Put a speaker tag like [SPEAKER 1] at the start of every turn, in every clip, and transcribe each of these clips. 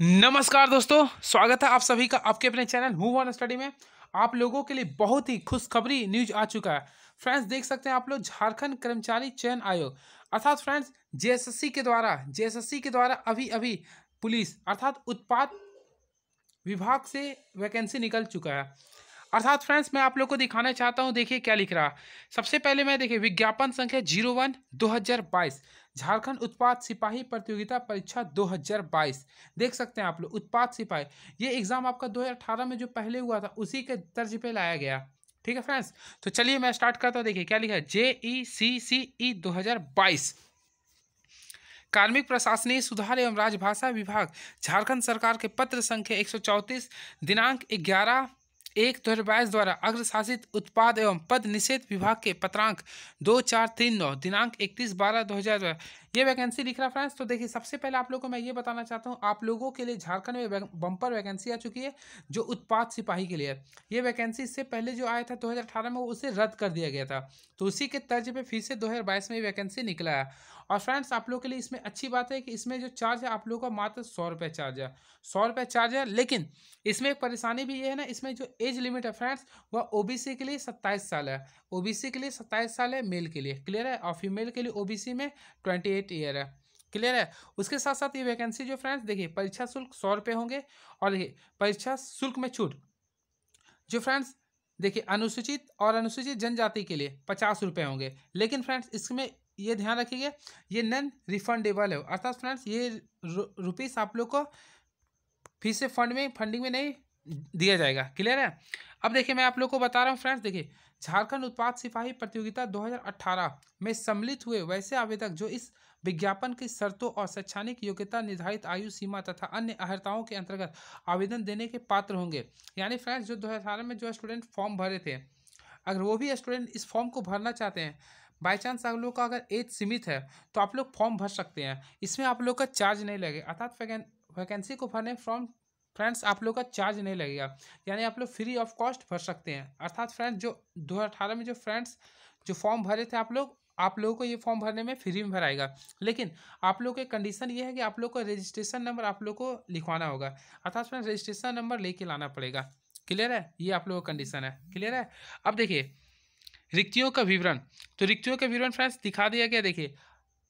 [SPEAKER 1] नमस्कार दोस्तों स्वागत है आप सभी का आपके अपने चैनल मूव ऑन स्टडी में आप लोगों के लिए बहुत ही खुशखबरी न्यूज आ चुका है फ्रेंड्स देख सकते हैं आप लोग झारखंड कर्मचारी चयन आयोग अर्थात फ्रेंड्स जेएसएससी के द्वारा जेएसएससी के द्वारा अभी अभी पुलिस अर्थात उत्पाद विभाग से वैकेंसी निकल चुका है अर्थात फ्रेंड्स मैं आप लोग को दिखाना चाहता हूँ देखिए क्या लिख रहा सबसे पहले मैं देखिए विज्ञापन संख्या जीरो वन दो हज़ार बाईस झारखंड उत्पाद सिपाही प्रतियोगिता परीक्षा 2022 देख सकते हैं आप लोग उत्पाद सिपाही ये एग्ज़ाम आपका 2018 में जो पहले हुआ था उसी के तर्ज पे लाया गया ठीक है फ्रेंड्स तो चलिए मैं स्टार्ट करता हूँ देखिए क्या लिखा है जे ई सी सी ई दो कार्मिक प्रशासनीय सुधार एवं राजभाषा विभाग झारखंड सरकार के पत्र संख्या 134 दिनांक ग्यारह एक दो बाईस द्वारा अग्रशासित उत्पाद एवं पद निषेध विभाग के पत्रांक दो चार तीन नौ दिनांक इकतीस बारह दो हजार ये वैकेंसी दिख रहा फ्रेंड्स तो देखिए सबसे पहले आप लोगों को मैं ये बताना चाहता हूँ आप लोगों के लिए झारखंड में बम्पर वैकेंसी आ चुकी है जो उत्पाद सिपाही के लिए ये वैकेंसी इससे पहले जो आया था 2018 में उसे रद्द कर दिया गया था तो उसी के तर्ज पे फिर से 2022 में ये वैकेंसी निकला है और फ्रेंड्स आप लोगों के लिए इसमें अच्छी बात है कि इसमें जो चार्ज है आप लोगों का मात्र सौ रुपये चार्ज है सौ रुपये चार्ज है लेकिन इसमें एक परेशानी भी ये है ना इसमें जो एज लिमिट है फ्रेंड्स वह ओ के लिए सत्ताईस साल है ओबीसी के लिए सत्ताईस साल है मेल के लिए क्लियर है और फीमेल के लिए ओबीसी में ट्वेंटी एट ईयर है क्लियर है उसके साथ साथ ये वैकेंसी जो फ्रेंड्स देखिए परीक्षा शुल्क सौ रुपये होंगे और देखिए परीक्षा शुल्क में छूट जो फ्रेंड्स देखिए अनुसूचित और अनुसूचित जनजाति के लिए पचास रुपये होंगे लेकिन फ्रेंड्स इसमें ये ध्यान रखिएगा ये नन रिफंडेबल है अर्थात फ्रेंड्स ये रुपीस आप लोग को फिर से फंड में फंडिंग में नहीं दिया जाएगा क्लियर है अब देखिए मैं आप लोग को बता रहा हूँ फ्रेंड्स देखिए झारखंड उत्पाद सिपाही प्रतियोगिता 2018 में सम्मिलित हुए वैसे आवेदक जो इस विज्ञापन की शर्तों और शैक्षणिक योग्यता निर्धारित आयु सीमा तथा अन्य अहर्ताओं के अंतर्गत आवेदन देने के पात्र होंगे यानी फ्रेंड्स जो दो में जो स्टूडेंट फॉर्म भरे थे अगर वो भी स्टूडेंट इस फॉर्म को भरना चाहते हैं बाई चांस आप लोग का अगर एज सीमित है तो आप लोग फॉर्म भर सकते हैं इसमें आप लोग का चार्ज नहीं लगे अर्थात वैकेंसी को भरने फॉर्म फ्रेंड्स आप लोग का चार्ज नहीं लगेगा यानी आप लोग फ्री ऑफ कॉस्ट भर सकते हैं अर्थात फ्रेंड्स जो दो में जो फ्रेंड्स जो फॉर्म भरे थे आप लोग आप लोगों को ये फॉर्म भरने में फ्री में भराएगा लेकिन आप लोगों के कंडीशन ये है कि आप लोग को रजिस्ट्रेशन नंबर आप लोग को लिखवाना होगा अर्थात फ्रेंड्स रजिस्ट्रेशन नंबर लेके लाना पड़ेगा क्लियर है ये आप लोगों का कंडीशन है क्लियर है अब देखिए रिक्तियों का विवरण तो रिक्तियों का विवरण फ्रेंड्स दिखा दिया गया देखिए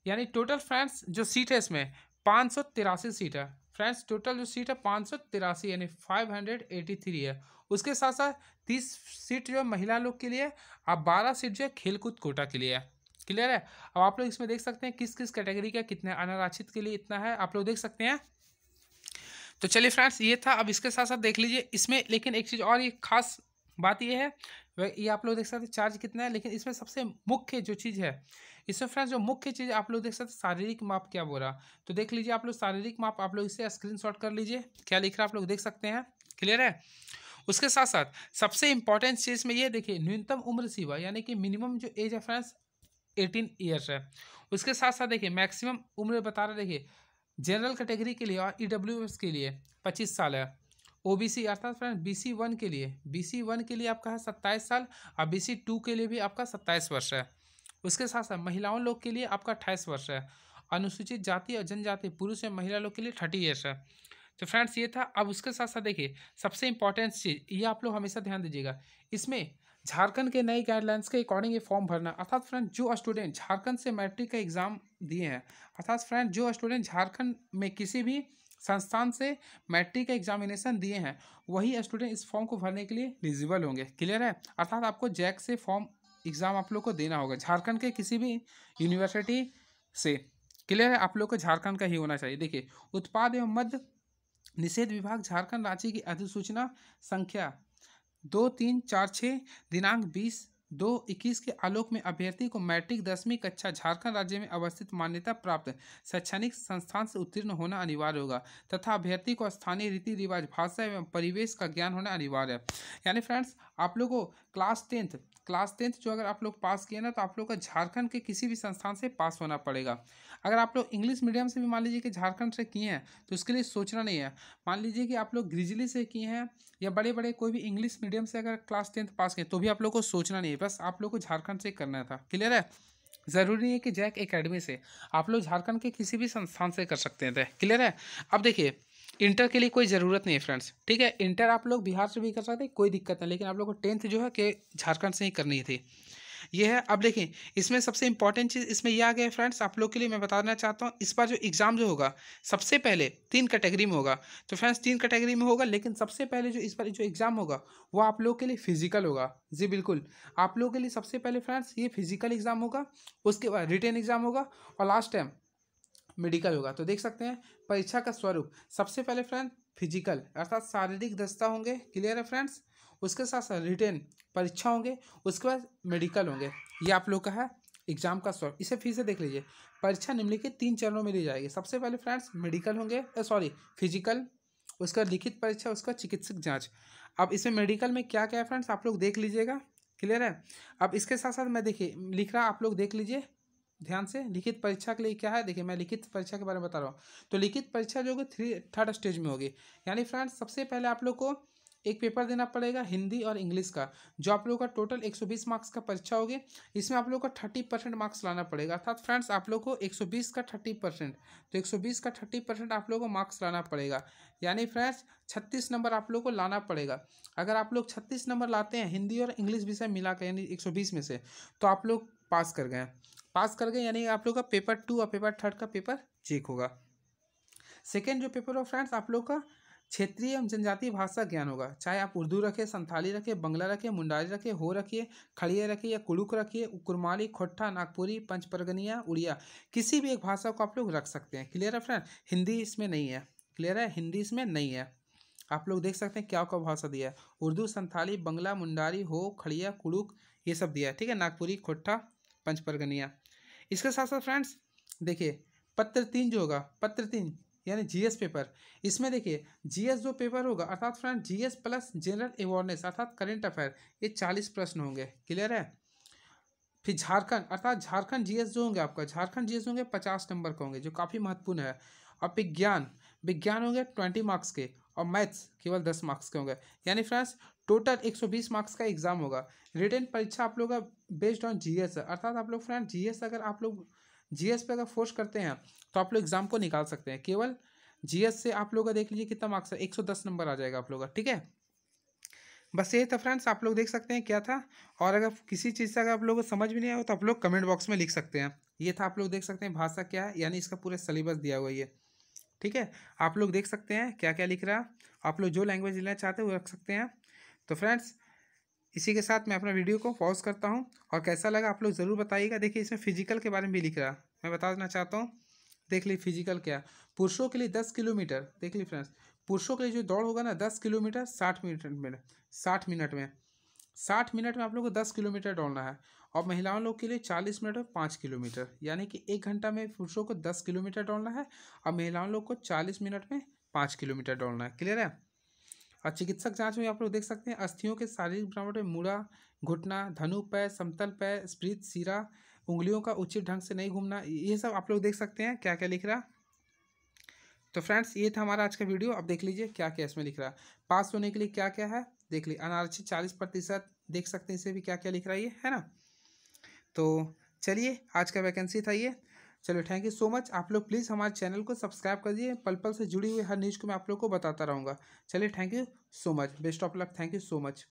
[SPEAKER 1] यानी टोटल फ्रेंड्स जो सीट है इसमें पाँच सौ तिरासी सीट है फ्रेंड्स टोटल जो सीट है पाँच सौ तिरासी यानी फाइव हंड्रेड एटी थ्री है उसके साथ साथ तीस सीट जो है महिला लोग के लिए और बारह सीट जो है खेलकूद कोटा के लिए है क्लियर है अब आप लोग इसमें देख सकते हैं किस किस कैटेगरी का कितने अनारक्षित के लिए इतना है आप लोग देख सकते हैं तो चलिए फ्रेंड्स ये था अब इसके साथ साथ देख लीजिए इसमें लेकिन एक चीज़ और ये खास बात यह है ये आप लोग देख सकते हैं चार्ज कितना है लेकिन इसमें सबसे मुख्य जो चीज़ है इसमें फ्रेंड्स जो मुख्य चीज़ आप लोग देख सकते हैं शारीरिक माप क्या बोल रहा तो देख लीजिए आप लोग शारीरिक माप आप लोग इसे स्क्रीनशॉट कर लीजिए क्या लिख रहा है आप लोग देख सकते हैं क्लियर है उसके साथ साथ सबसे इंपॉर्टेंट चीज़ में ये देखिए न्यूनतम उम्र सीवा यानी कि मिनिमम जो एज है फ्रेंड्स एटीन ईयर्स है उसके साथ साथ देखिए मैक्सिमम उम्र बता रहे देखिए जनरल कैटेगरी के लिए और ई e के लिए पच्चीस साल है ओबीसी अर्थात फ्रेंड बीसी वन के लिए बीसी वन के लिए आपका है सत्ताईस साल और बीसी टू के लिए भी आपका सत्ताईस वर्ष है उसके साथ साथ महिलाओं लोग के लिए आपका अट्ठाईस वर्ष है अनुसूचित जाति और जनजाति पुरुष या महिला लोग के लिए थर्टी ईयर्स है तो फ्रेंड्स ये था अब उसके साथ साथ देखिए सबसे इंपॉर्टेंट चीज़ ये आप लोग हमेशा ध्यान दीजिएगा इसमें झारखंड के नए गाइडलाइंस के अकॉर्डिंग ये फॉर्म भरना अर्थात फ्रेंड जो स्टूडेंट झारखंड से मैट्रिक का एग्ज़ाम दिए हैं अर्थात फ्रेंड जो स्टूडेंट झारखंड में किसी भी संस्थान से मैट्रिक का एग्जामिनेशन दिए हैं वही स्टूडेंट इस फॉर्म को भरने के लिए एलिजिबल होंगे क्लियर है अर्थात आपको जैक से फॉर्म एग्ज़ाम आप लोग को देना होगा झारखंड के किसी भी यूनिवर्सिटी से क्लियर है आप लोग को झारखंड का ही होना चाहिए देखिए उत्पाद एवं मध्य निषेध विभाग झारखंड रांची की अधिसूचना संख्या दो तीन चार छः दिनांक बीस दो इक्कीस के आलोक में अभ्यर्थी को मैट्रिक दसवीं कक्षा झारखंड राज्य में अवस्थित मान्यता प्राप्त शैक्षणिक संस्थान से उत्तीर्ण होना अनिवार्य होगा तथा अभ्यर्थी को स्थानीय रीति रिवाज भाषा एवं परिवेश का ज्ञान होना अनिवार्य है यानी फ्रेंड्स आप लोगों क्लास टेंथ क्लास टेंथ जो अगर आप लोग पास किए ना तो आप लोग का झारखंड के किसी भी संस्थान से पास होना पड़ेगा अगर आप लोग इंग्लिश मीडियम से भी मान लीजिए कि झारखंड से किए हैं तो उसके लिए सोचना नहीं है मान लीजिए कि आप लोग ग्रिजली से किए हैं या बड़े बड़े कोई भी इंग्लिश मीडियम से अगर क्लास टेंथ पास किए तो भी आप लोग को सोचना नहीं है बस आप लोग को झारखंड से करना था क्लियर है ज़रूरी नहीं है कि जैक एकेडमी से आप लोग झारखंड के किसी भी संस्थान से कर सकते थे क्लियर है अब देखिए इंटर के लिए कोई ज़रूरत नहीं है फ्रेंड्स ठीक है इंटर आप लोग बिहार से भी कर सकते हैं कोई दिक्कत नहीं लेकिन आप लोग को टेंथ जो है कि झारखंड से ही करनी थी ये है अब देखें इसमें सबसे इंपॉर्टेंट चीज़ इसमें ये आ गया है फ्रेंड्स आप लोग के लिए मैं बताना चाहता हूँ इस बार जो एग्ज़ाम जो होगा सबसे पहले तीन कैटेगरी में होगा तो फ्रेंड्स तीन कैटेगरी में होगा लेकिन सबसे पहले जो इस बार जो एग्ज़ाम होगा वो आप लोग के लिए फिजिकल होगा जी बिल्कुल आप लोग के लिए सबसे पहले फ्रेंड्स ये फिजिकल एग्ज़ाम होगा उसके बाद रिटर्न एग्ज़ाम होगा और लास्ट टाइम मेडिकल होगा तो देख सकते हैं परीक्षा का स्वरूप सबसे पहले फ्रेंड फिजिकल अर्थात शारीरिक दस्ता होंगे क्लियर है फ्रेंड्स उसके साथ साथ रिटेन परीक्षा होंगे उसके बाद मेडिकल होंगे ये आप लोग का है एग्जाम का सॉल्व इसे फिर से देख लीजिए परीक्षा निम्नलिखित तीन चरणों में ली जाएगी सबसे पहले फ्रेंड्स मेडिकल होंगे सॉरी फिजिकल उसका लिखित परीक्षा उसका चिकित्सक जांच अब इसमें मेडिकल में क्या क्या है फ्रेंड्स आप लोग देख लीजिएगा क्लियर है अब इसके साथ साथ मैं देखिए लिख रहा आप लोग देख लीजिए ध्यान से लिखित परीक्षा के लिए क्या है देखिए मैं लिखित परीक्षा के बारे में बता रहा हूँ तो लिखित परीक्षा जो होगी थ्री थर्ड स्टेज में होगी यानी फ्रेंड्स सबसे पहले आप लोग को एक पेपर देना पड़ेगा हिंदी और इंग्लिश का जो आप लोगों का टोटल 120 मार्क्स का परीक्षा होगी इसमें आप लोगों का 30 परसेंट मार्क्स लाना पड़ेगा अर्थात फ्रेंड्स आप लोग को 120 का 30 परसेंट तो 120 का 30 परसेंट आप लोगों को मार्क्स लाना पड़ेगा यानी फ्रेंड्स छत्तीस नंबर आप लोग को लाना पड़ेगा अगर आप लोग छत्तीस नंबर लाते हैं हिंदी और इंग्लिश विषय मिलाकर यानी एक में से तो आप लोग पास कर गए पास कर गए यानी आप लोग का पेपर टू और पेपर थर्ड का पेपर चेक होगा सेकेंड जो पेपर हो फ्रेंड्स आप लोग का क्षेत्रीय एवं जनजातीय भाषा ज्ञान होगा चाहे आप उर्दू रखें संथाली रखें बंगला रखें मुंडारी रखें हो रखिए खड़िया रखिए या कुड़ुक रखिए कुरमाली खोटा नागपुरी पंचपरगनिया उड़िया किसी भी एक भाषा को आप लोग रख सकते हैं क्लियर है फ्रेंड हिंदी इसमें नहीं है क्लियर है हिंदी इसमें नहीं है आप लोग देख सकते हैं क्या क्या भाषा दिया है उर्दू संथाली बंगला मुंडारी हो खड़िया कुड़ुक ये सब दिया है ठीक है नागपुरी खोटा पंचपरगनिया इसके साथ साथ फ्रेंड्स देखिए पत्र तीन जो होगा पत्र तीन यानी जीएस पेपर इसमें देखिए जीएस जो पेपर होगा अर्थात friend GS plus general awareness अर्थात करेंट अफेयर ये चालीस प्रश्न होंगे क्लियर है फिर झारखंड अर्थात झारखंड जीएस जो होंगे आपका झारखंड जीएस होंगे पचास नंबर के होंगे जो काफ़ी महत्वपूर्ण है और विज्ञान विज्ञान होंगे ट्वेंटी मार्क्स के और मैथ्स केवल दस मार्क्स के होंगे यानी फ्रेंड्स टोटल एक सौ बीस मार्क्स का एग्जाम होगा रिटर्न परीक्षा आप लोग का बेस्ड ऑन जीएस अर्थात आप लोग फ्रेंड जीएस अगर आप लोग जीएस पे अगर फोर्स करते हैं तो आप लोग एग्जाम को निकाल सकते हैं केवल जीएस से आप लोग का देख लीजिए कितना मार्क्स है एक सौ दस नंबर आ जाएगा आप लोग का ठीक है बस यही था फ्रेंड्स आप लोग देख सकते हैं क्या था और अगर किसी चीज़ से अगर आप लोग को समझ भी नहीं आया तो आप लोग कमेंट बॉक्स में लिख सकते हैं ये था आप लोग देख सकते हैं भाषा क्या है यानी इसका पूरा सिलेबस दिया हुआ ये ठीक है आप लोग देख सकते हैं क्या क्या लिख रहा है आप लोग जो लैंग्वेज लेना चाहते हैं वो रख सकते हैं तो फ्रेंड्स इसी के साथ मैं अपना वीडियो को पॉज करता हूँ और कैसा लगा आप लोग ज़रूर बताइएगा देखिए इसमें फिजिकल के बारे में भी लिख रहा मैं बताना चाहता हूँ देख ली फिजिकल क्या पुरुषों के लिए दस किलोमीटर देख ली फ्रेंड्स पुरुषों के लिए जो दौड़ होगा ना दस किलोमीटर साठ मिनट में साठ मिनट में साठ मिनट में आप लोग को दस किलोमीटर दौड़ना है और महिलाओं लोग के लिए चालीस मिनट में पाँच किलोमीटर यानी कि एक घंटा में पुरुषों को दस किलोमीटर दौड़ना है और महिलाओं लोग को चालीस मिनट में पाँच किलोमीटर दौड़ना है क्लियर है और चिकित्सक जांच में आप लोग देख सकते हैं अस्थियों के शारीरिक बनावट में मूड़ा घुटना धनु पैर समतल पैर स्प्रीत सिरा उंगलियों का उचित ढंग से नहीं घूमना ये सब आप लोग देख सकते हैं क्या क्या लिख रहा तो फ्रेंड्स ये था हमारा आज का वीडियो अब देख लीजिए क्या क्या इसमें लिख रहा है पास होने के लिए क्या क्या है देख लीजिए अनारक्षित चालीस प्रतिशत देख सकते हैं इसे भी क्या क्या लिख रहा है ये है ना तो चलिए आज का वैकेंसी था ये चलो थैंक यू सो मच आप लोग प्लीज़ हमारे चैनल को सब्सक्राइब कर दिए पल पल से जुड़ी हुई हर न्यूज़ को मैं आप लोग को बताता रहूँगा चलिए thank you so much best of luck thank you so much